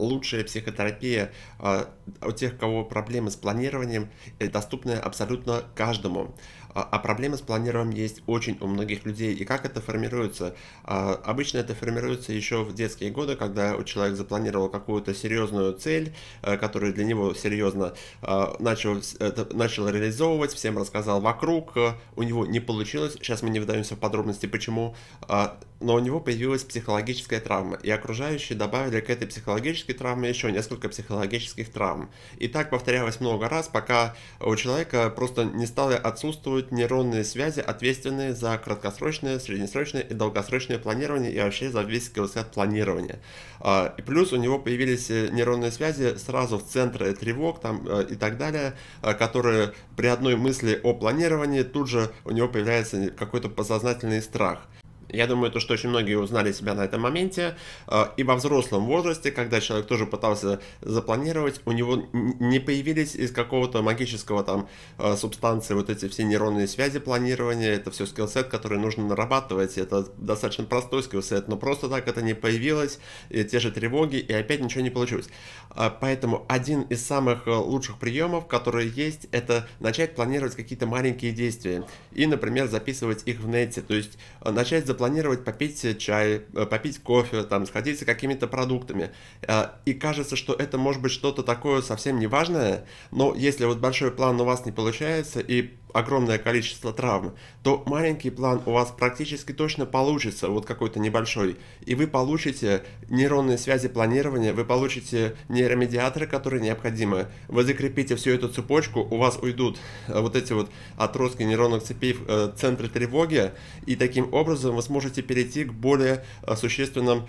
лучшая психотерапия а, у тех, у кого проблемы с планированием, э, доступна абсолютно каждому. А, а проблемы с планированием есть очень у многих людей. И как это формируется? А, обычно это формируется еще в детские годы, когда человек запланировал какую-то серьезную цель, э, которую для него серьезно начал, начал реализовывать, всем рассказал вокруг, э, у него не получилось, сейчас мы не вдаемся в подробности почему, но у него появилась психологическая травма, и окружающие добавили к этой психологической психологической травмы, еще несколько психологических травм. И так повторялось много раз, пока у человека просто не стали отсутствовать нейронные связи, ответственные за краткосрочное, среднесрочное и долгосрочное планирование и вообще за весь от планирования. А, и плюс у него появились э, нейронные связи сразу в центре тревог там, э, и так далее, э, которые при одной мысли о планировании тут же у него появляется какой-то подсознательный страх. Я думаю, то, что очень многие узнали себя на этом моменте. Э, и во взрослом возрасте, когда человек тоже пытался запланировать, у него не появились из какого-то магического там э, субстанции вот эти все нейронные связи планирования. Это все скиллсет, который нужно нарабатывать. Это достаточно простой скиллсет, но просто так это не появилось. И те же тревоги, и опять ничего не получилось. Э, поэтому один из самых лучших приемов, которые есть, это начать планировать какие-то маленькие действия. И, например, записывать их в нете. То есть начать запланировать планировать попить э, чай, э, попить кофе, там, сходить за какими-то продуктами. Э, и кажется, что это может быть что-то такое совсем неважное, но если вот большой план у вас не получается и огромное количество травм, то маленький план у вас практически точно получится, вот какой-то небольшой, и вы получите нейронные связи планирования, вы получите нейромедиаторы, которые необходимы, вы закрепите всю эту цепочку, у вас уйдут э, вот эти вот отростки нейронных цепей в э, центре тревоги, и таким образом вы сможете перейти к более э, существенным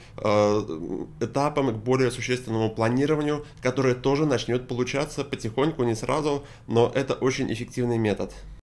этапам, к более существенному планированию, которое тоже начнет получаться потихоньку, не сразу, но это очень эффективный метод.